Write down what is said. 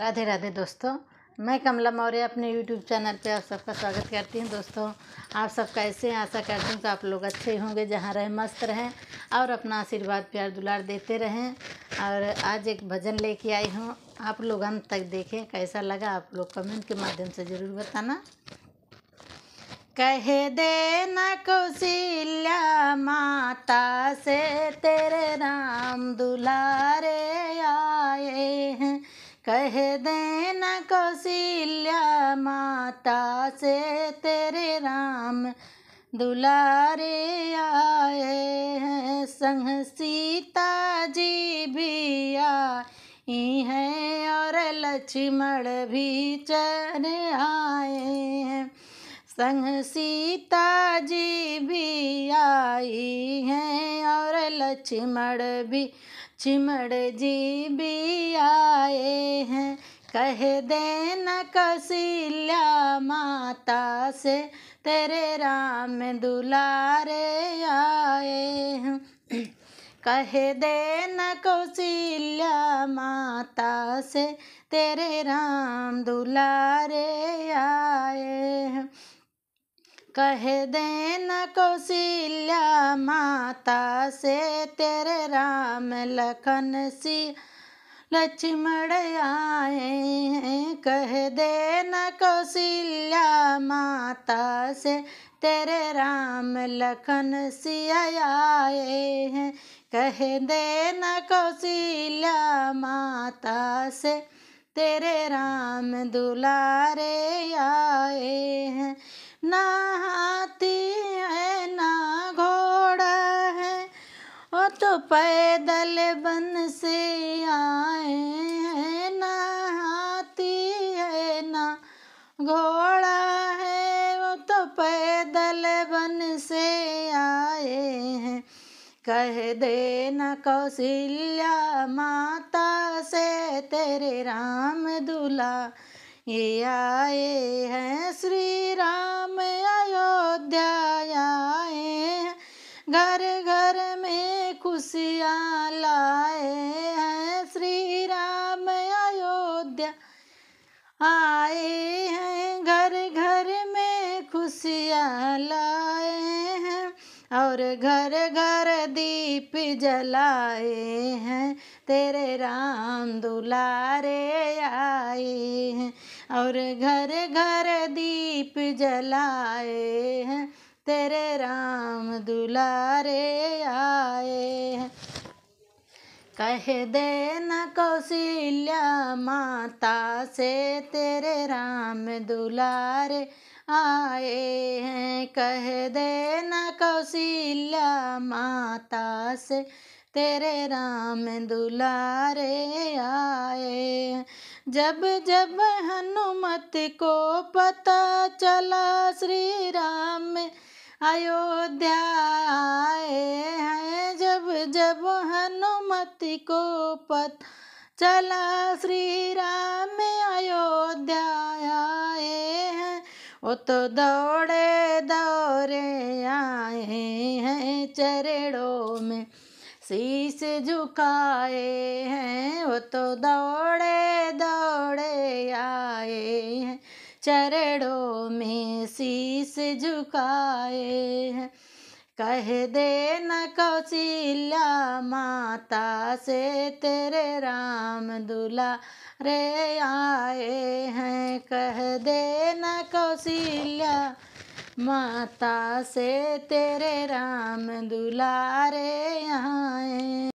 राधे राधे दोस्तों मैं कमला मौर्य अपने यूट्यूब चैनल पे आप सबका स्वागत करती हूँ दोस्तों आप सब कैसे हैं आशा करती हूँ कि आप लोग अच्छे होंगे जहाँ रहें मस्त रहें और अपना आशीर्वाद प्यार दुलार देते रहें और आज एक भजन लेके आई हूँ आप लोग अंत तक देखें कैसा लगा आप लोग कमेंट के माध्यम से ज़रूर बताना कहे दे न माता से तेरे राम दुलार कौशिल्या माता से तेरे राम दुलारे आए हैं संग सीता जी भी आई हैं और लक्ष्मण भी चर आए हैं संग सीता जी भी आई हैं और लक्ष्मण भी चिमड़ जी भी आए हैं कह देना कसीला माता से तेरे राम दुलारे आए हैं कह देना कौशल्या माता से तेरे राम दुलारे आए हैं कह देना कौशल्या माता से तेरे राम लखन सी लक्ष्मण आए हैं कह देना कौशल्या माता से तेरे राम लखन सिया आए हैं कह देना कौशल्या माता से तेरे राम दुलारे आए हैं ना हाथी है ना घोड़ा है वो तो पैदल बन से कह देना कौशल्या माता से तेरे राम दुला ये आए हैं श्री राम अयोध्या आए घर घर में खुशियाँ लाए हैं श्री राम अयोध्या आए हैं घर घर में खुशियाँ लाए हैं और घर दीप जलाए हैं तेरे राम दुलारे आए हैं और घर घर दीप जलाए हैं तेरे राम दुलारे आए हैं कह देना कौशल्या माता से तेरे राम दुलारे आए हैं कह देना कौशिल्या माता से तेरे राम दुलारे आए जब जब हनुमत को पता चला श्री राम अयोध्या आए हैं जब जब हनुमत को पता चला श्री राम अयोध्या वो तो दौड़े दौड़े आए हैं चरणों में शीश झुकाए हैं वो तो दौड़े दौड़े आए हैं चरणों में शीश झुकाए हैं कह देना कौशिल्या माता से तेरे राम दुला रे आए हैं कह देना कौशल्या माता से तेरे राम दुलारे आए